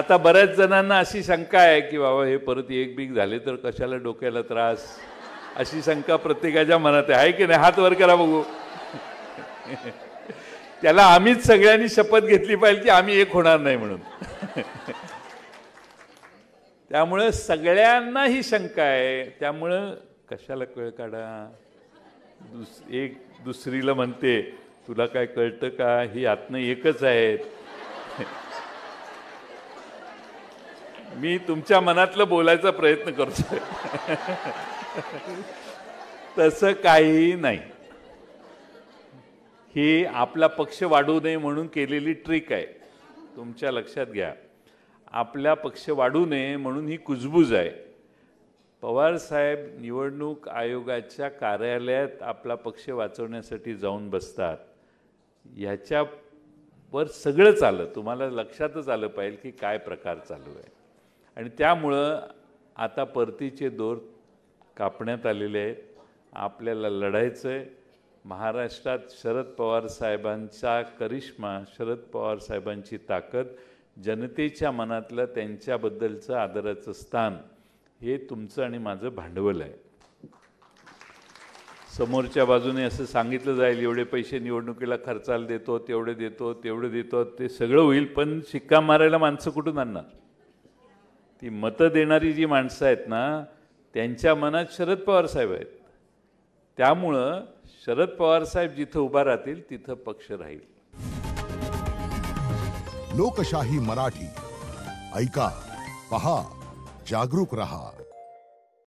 आता बऱ्याच जणांना अशी शंका आहे की बाबा हे परत एक बीक झाले तर कशाला डोक्याला त्रास अशी शंका प्रत्येकाच्या मनात आहे की नाही हात वर करा बघू त्याला आम्हीच सगळ्यांनी शपथ घेतली पाहिजे की आम्ही एक होणार नाही म्हणून त्यामुळं सगळ्यांना ही शंका आहे त्यामुळं कशाला कळ काढा दुस एक दुसरीला म्हणते तुला काय कळतं का ही आत्म एकच आहेत मी तुमच्या मनातलं बोलायचा प्रयत्न करतोय तसं काही नाही ही आपला पक्ष वाढू नये म्हणून केलेली ट्रिक आहे तुमच्या लक्षात घ्या आपला पक्ष वाढू नये म्हणून ही कुजबूज आहे पवारसाहेब निवडणूक आयोगाच्या कार्यालयात आपला पक्ष वाचवण्यासाठी जाऊन बसतात ह्याच्यावर सगळं चालं तुम्हाला लक्षातच आलं पाहिजे की काय प्रकार चालू आहे आणि त्यामुळं आता परतीचे दोर कापण्यात आलेले आहेत आपल्याला लढायचं आहे महाराष्ट्रात शरद पवार साहेबांचा करिश्मा शरद पवार साहेबांची ताकद जनतेच्या मनातलं त्यांच्याबद्दलचं आदराचं स्थान हे तुमचं आणि माझं भांडवल आहे समोरच्या बाजूने असं सांगितलं जाईल एवढे पैसे निवडणुकीला खर्चाला देतो तेवढे देतो तेवढे देतो ते सगळं होईल पण शिक्का मारायला माणसं कुठून आणणार ती मतं देणारी जी माणसं आहेत ना त्यांच्या मनात शरद पवार साहेब आहेत त्यामुळं शरद पवार साहेब जिथं उभा राहतील तिथं पक्ष राहील लोकशाही मराठी ऐका पहा जागरूक रहा